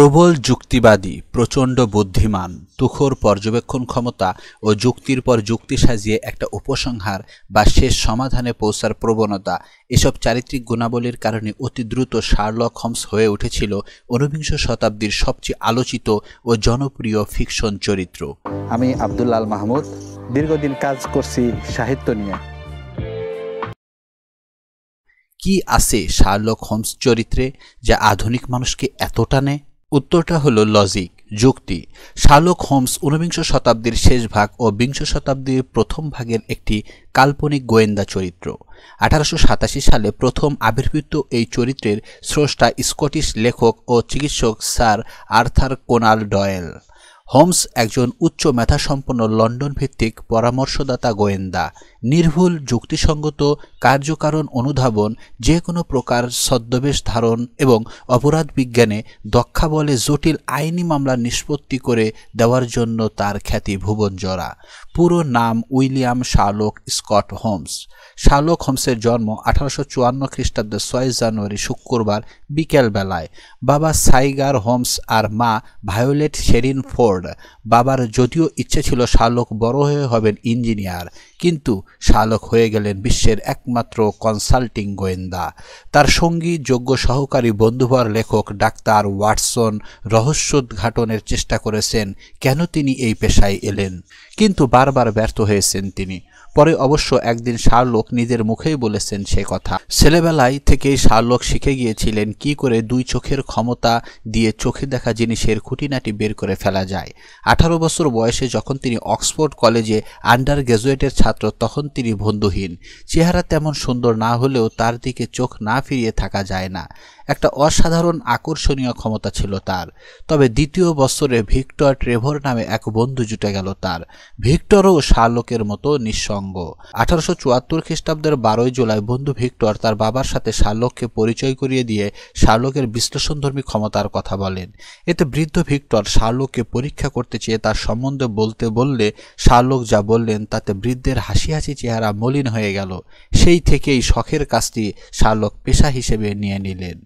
প্রবল যুক্তিবাদী প্রচণ্ড বুদ্ধিমান তুখোর পর্যবেক্ষণ ক্ষমতা ও যুক্তির পর যুক্তি সাজিয়ে একটা উপসংহার বা শেষ সমাধানে পৌঁছার প্রবণতা এসব চারিত্রিক গুণাবলীর কারণে অতি দ্রুত শার্লক হোমস হয়ে উঠেছিল ঊনবিংশ শতাব্দীর সবচেয়ে আলোচিত ও জনপ্রিয় ফিকশন চরিত্র আমি আবদুল্লাল মাহমুদ দীর্ঘদিন কাজ করছি সাহিত্য নিয়ে কি আছে শার্লক হোমস চরিত্রে যা আধুনিক মানুষকে এত টানে উত্তরটা হলো লজিক যুক্তি শার্লক হোমস ঊনবিংশ শতাব্দীর শেষ ভাগ ও বিংশ শতাব্দীর প্রথম ভাগের একটি কাল্পনিক গোয়েন্দা চরিত্র আঠারোশো সালে প্রথম আবির্ভূত এই চরিত্রের স্রষ্টা স্কটিশ লেখক ও চিকিৎসক sir Arthur Conan Doyle Holmes একজন উচ্চ মেধাসম্পন্ন লন্ডন ভিত্তিক পরামর্শদাতা গোয়েন্দা নির্ভুল যুক্তিসঙ্গত কার্যকারণ অনুধাবন যে কোনো প্রকার ছদ্মবেশ ধারণ এবং অপরাধ বিজ্ঞানে দক্ষা বলে জটিল আইনি মামলা নিষ্পত্তি করে দেওয়ার জন্য তার খ্যাতি ভুবন জরা পুরো নাম William Sherlock Scott Holmes Sherlock হোমসের জন্ম আঠারোশো চুয়ান্ন খ্রিস্টাব্দে ছয় জানুয়ারি শুক্রবার বিকেলবেলায় বাবা সাইগার হোমস আর মা ভায়োলেট শেরিন ফোর্ড ফোর্ড বাবার যদিও ইচ্ছে ছিল শালক বড় হয়ে হবেন ইঞ্জিনিয়ার কিন্তু শালক হয়ে গেলেন বিশ্বের একমাত্র কনসাল্টিং গোয়েন্দা তার সঙ্গী যোগ্য সহকারী বন্ধুভার লেখক ডাক্তার ওয়াটসন রহস্যোদ্ঘাটনের চেষ্টা করেছেন কেন তিনি এই পেশায় এলেন কিন্তু বারবার ব্যর্থ হয়েছেন তিনি পরে অবশ্য একদিন শার্লোক নিজের মুখেই বলেছেন সে কথা ছেলেবেলায় থেকেই শার্লোক শিখে গিয়েছিলেন কি করে দুই চোখের ক্ষমতা দিয়ে চোখে দেখা জিনিসের খুঁটিনাটি বের করে ফেলা যায় আঠারো বছর বয়সে যখন তিনি অক্সফোর্ড কলেজে আন্ডার গ্র্যাজুয়েটের ছাত্র তখন তিনি বন্ধুহীন চেহারা তেমন সুন্দর না হলেও তার দিকে চোখ না ফিরিয়ে থাকা যায় না একটা অসাধারণ আকর্ষণীয় ক্ষমতা ছিল তার তবে দ্বিতীয় বছরে ভিক্টর ট্রেভর নামে এক বন্ধু জুটে গেল তার ভিক্টরও শার্লকের মতো নিঃসঙ্গ আঠারোশো চুয়াত্তর খ্রিস্টাব্দের বারোই জুলাই বন্ধু ভিক্টর তার বাবার সাথে শার্লককে পরিচয় করিয়ে দিয়ে শার্লকের বিশ্লেষণধর্মী ক্ষমতার কথা বলেন এতে বৃদ্ধ ভিক্টর শার্লককে পরীক্ষা করতে চেয়ে তার সম্বন্ধে বলতে বললে শার্লক যা বললেন তাতে বৃদ্ধের হাসি হাসি চেহারা মলিন হয়ে গেল সেই থেকেই শখের কাজটি শার্লক পেশা হিসেবে নিয়ে নিলেন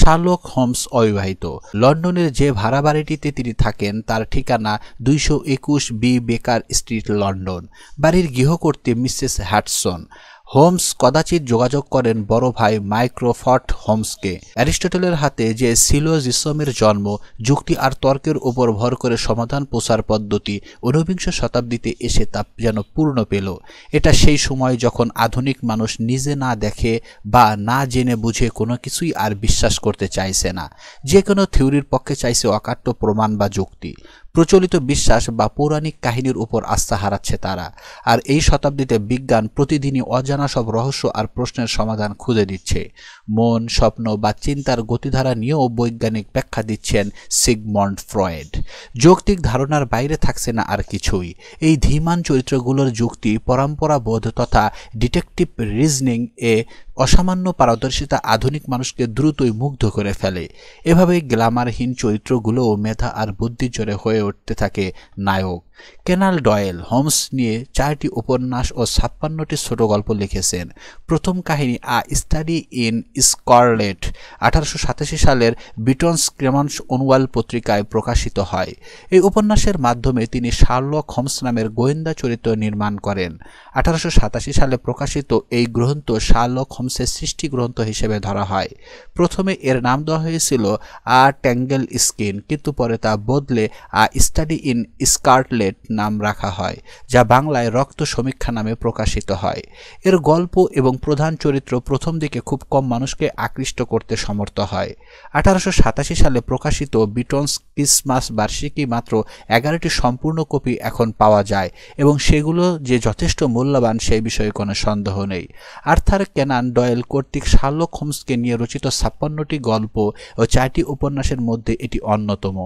শার্লক হোমস অবিবাহিত লন্ডনের যে ভাড়া বাড়িটিতে তিনি থাকেন তার ঠিকানা দুইশো একুশ বি বেকার স্ট্রিট লন্ডন বাড়ির গৃহকর্তী মিসেস হ্যাটসন হোমস কদাচিৎ যোগাযোগ করেন বড় ভাই মাইক্রোফট হোমসকে অ্যারিস্টটলের হাতে যে সিলোজিসমের জন্ম যুক্তি আর তর্কের উপর ভর করে সমাধান প্রসার পদ্ধতি ঊনবিংশ শতাব্দীতে এসে তা যেন পূর্ণ পেল এটা সেই সময় যখন আধুনিক মানুষ নিজে না দেখে বা না জেনে বুঝে কোনো কিছুই আর বিশ্বাস করতে চাইছে না যে কোনো থিওরির পক্ষে চাইছে অকাট্য প্রমাণ বা যুক্তি প্রচলিত বিশ্বাস বা পৌরাণিক কাহিনীর উপর আস্থা হারাচ্ছে তারা আর এই শতাব্দীতে বিজ্ঞান প্রতিদিনই অজানা সব রহস্য আর প্রশ্নের সমাধান খুঁজে দিচ্ছে মন স্বপ্ন বা চিন্তার গতিধারা নিয়েও বৈজ্ঞানিক ব্যাখ্যা দিচ্ছেন সিগমন্ড ফ্রয়েড যৌক্তিক ধারণার বাইরে থাকছে না আর কিছুই এই ধীমান চরিত্রগুলোর যুক্তি পরম্পরাবোধ তথা ডিটেকটিভ রিজনিং এ অসামান্য পারদর্শিতা আধুনিক মানুষকে দ্রুতই মুগ্ধ করে ফেলে এভাবে গ্লামারহীন চরিত্রগুলোও মেধা আর বুদ্ধির জোরে হয়ে উঠতে থাকে নায়ক কেনাল ডয়েল হোমস নিয়ে চারটি উপন্যাস ও ছাপ্পান্নটি ছোট গল্প লিখেছেন প্রথম কাহিনী আ স্টাডি ইন স্কারলেট আঠারোশো সাতাশি সালের বিটনস ক্রেমান্স অনুয়াল পত্রিকায় প্রকাশিত হয় এই উপন্যাসের মাধ্যমে তিনি শার্লক হোমস নামের গোয়েন্দা চরিত্র নির্মাণ করেন আঠারোশো সালে প্রকাশিত এই গ্রন্থ শার্লক হোমসের সৃষ্টি গ্রন্থ হিসেবে ধরা হয় প্রথমে এর নাম দেওয়া হয়েছিল আ ট্যাঙ্গেল স্কিন কিন্তু পরে তা বদলে a study in scarlet Hamlet নাম রাখা হয় যা বাংলায় রক্ত সমীক্ষা নামে প্রকাশিত হয় এর গল্প এবং প্রধান চরিত্র প্রথম দিকে খুব কম মানুষকে আকৃষ্ট করতে সমর্থ হয় আঠারোশো সালে প্রকাশিত বিটনস ক্রিসমাস বার্ষিকী মাত্র এগারোটি সম্পূর্ণ কপি এখন পাওয়া যায় এবং সেগুলো যে যথেষ্ট মূল্যবান সেই বিষয়ে কোনো সন্দেহ নেই আর্থার কেনান ডয়েল কর্তৃক শার্লক হোমসকে নিয়ে রচিত ছাপ্পান্নটি গল্প ও চারটি উপন্যাসের মধ্যে এটি অন্যতম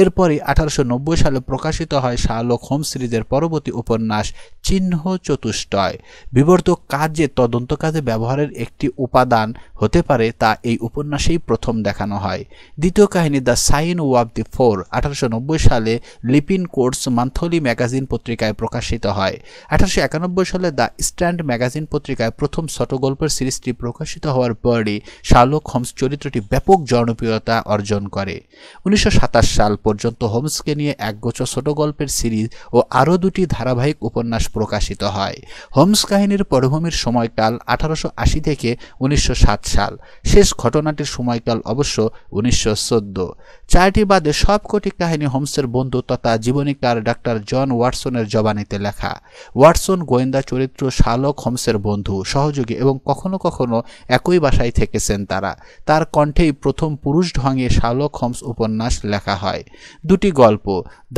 এরপরই আঠারোশো সালে প্রকাশিত হয় শার্লক শার্লক হোম সিরিজের পরবর্তী উপন্যাস চিহ্ন চতুষ্টয় বিবর্ত কাজে তদন্ত কাজে ব্যবহারের একটি উপাদান হতে পারে তা এই উপন্যাসেই প্রথম দেখানো হয় দ্বিতীয় কাহিনী the sign of the four আঠারোশো সালে লিপিন কোর্স মান্থলি ম্যাগাজিন পত্রিকায় প্রকাশিত হয় আঠারোশো সালে দ্য স্ট্যান্ড ম্যাগাজিন পত্রিকায় প্রথম ছোট গল্পের সিরিজটি প্রকাশিত হওয়ার পরই শার্লক হোমস চরিত্রটি ব্যাপক জনপ্রিয়তা অর্জন করে উনিশশো সাল পর্যন্ত হোমসকে নিয়ে একগোছ ছোট গল্পের সিরিজ সিরিজ ও আরও দুটি ধারাবাহিক উপন্যাস প্রকাশিত হয় হোমস কাহিনীর পটভূমির সময়কাল আঠারোশো থেকে উনিশশো সাল শেষ ঘটনাটির সময়কাল অবশ্য উনিশশো চারটি বাদে সবকটি কাহিনী হোমসের বন্ধু তথা জীবনীকার ডাক্তার জন ওয়াটসনের জবানিতে লেখা ওয়াটসন গোয়েন্দা চরিত্র শালক হোমসের বন্ধু সহযোগী এবং কখনো কখনো একই বাসায় থেকেছেন তারা তার কণ্ঠেই প্রথম পুরুষ ঢঙে শালক হোমস উপন্যাস লেখা হয় দুটি গল্প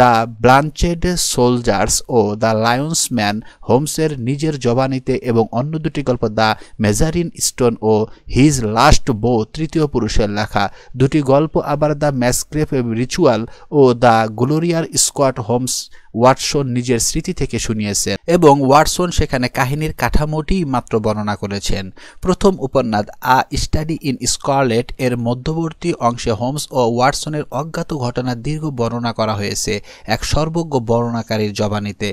দ্য ব্লাঞ্চেড ব্রিটিশ সোলজার্স ও দ্য লায়ন্স ম্যান হোমসের নিজের জবানিতে এবং অন্য দুটি গল্প দ্য মেজারিন স্টোন ও হিজ লাস্ট বো তৃতীয় পুরুষের লেখা দুটি গল্প আবার দ্য ম্যাসক্রেফ রিচুয়াল ও the Gloria Scott Holmes Watson নিজের স্মৃতি থেকে শুনিয়েছেন এবং ওয়াটসন সেখানে কাহিনীর কাঠামোটি মাত্র বর্ণনা করেছেন প্রথম উপন্যাস আ স্টাডি ইন স্কারলেট এর মধ্যবর্তী অংশে হোমস ও ওয়াটসনের অজ্ঞাত ঘটনার দীর্ঘ বর্ণনা করা হয়েছে এক সর্বজ্ঞ বর্ণনাকারীর জবানিতে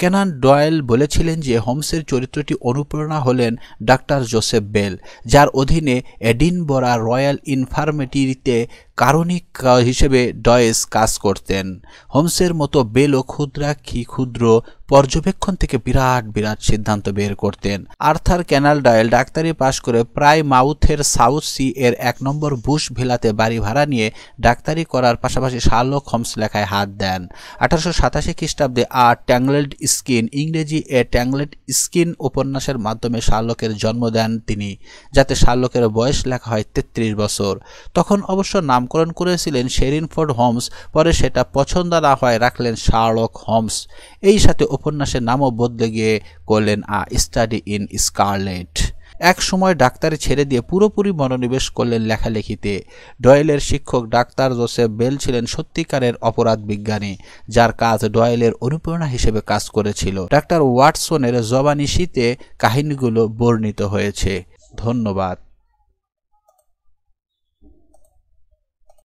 কেনান ডয়েল বলেছিলেন যে হোমসের চরিত্রটি অনুপ্রেরণা হলেন ডাক্তার জোসেফ বেল যার অধীনে এডিনবরা রয়্যাল ইনফার্মেটিরিতে কারণিক হিসেবে ডয়েস কাজ করতেন হোমসের মতো বেলও ক্ষুদ্রাক্ষী ক্ষুদ্র পর্যবেক্ষণ থেকে বিরাট বিরাট সিদ্ধান্ত বের করতেন আর্থার ক্যানাল ডয়েল ডাক্তারি পাশ করে প্রায় মাউথের সাউথ সি এর এক নম্বর বুশ ভিলাতে বাড়ি ভাড়া নিয়ে ডাক্তারি করার পাশাপাশি শার্লক হোমস লেখায় হাত দেন আঠারোশো সাতাশি খ্রিস্টাব্দে আ ট্যাংলেড স্কিন ইংরেজি এ ট্যাংলেড স্কিন উপন্যাসের মাধ্যমে শার্লকের জন্ম দেন তিনি যাতে শার্লকের বয়স লেখা হয় তেত্রিশ বছর তখন অবশ্য নামকরণ করেছিলেন শেরিনফোর্ড হোমস পরে সেটা পছন্দ না হয় রাখলেন শার্লক হোমস এই সাথে উপন্যাসের নামও বদলে গিয়ে করলেন আ স্টাডি ইন স্কারলেট এক সময় ডাক্তারি ছেড়ে দিয়ে পুরোপুরি মনোনিবেশ করলেন লেখালেখিতে ডয়েলের শিক্ষক ডাক্তার জোসেফ বেল ছিলেন সত্যিকারের অপরাধ বিজ্ঞানী যার কাজ ডয়েলের অনুপ্রেরণা হিসেবে কাজ করেছিল ডাক্তার ওয়াটসনের জবানিশিতে কাহিনীগুলো বর্ণিত হয়েছে ধন্যবাদ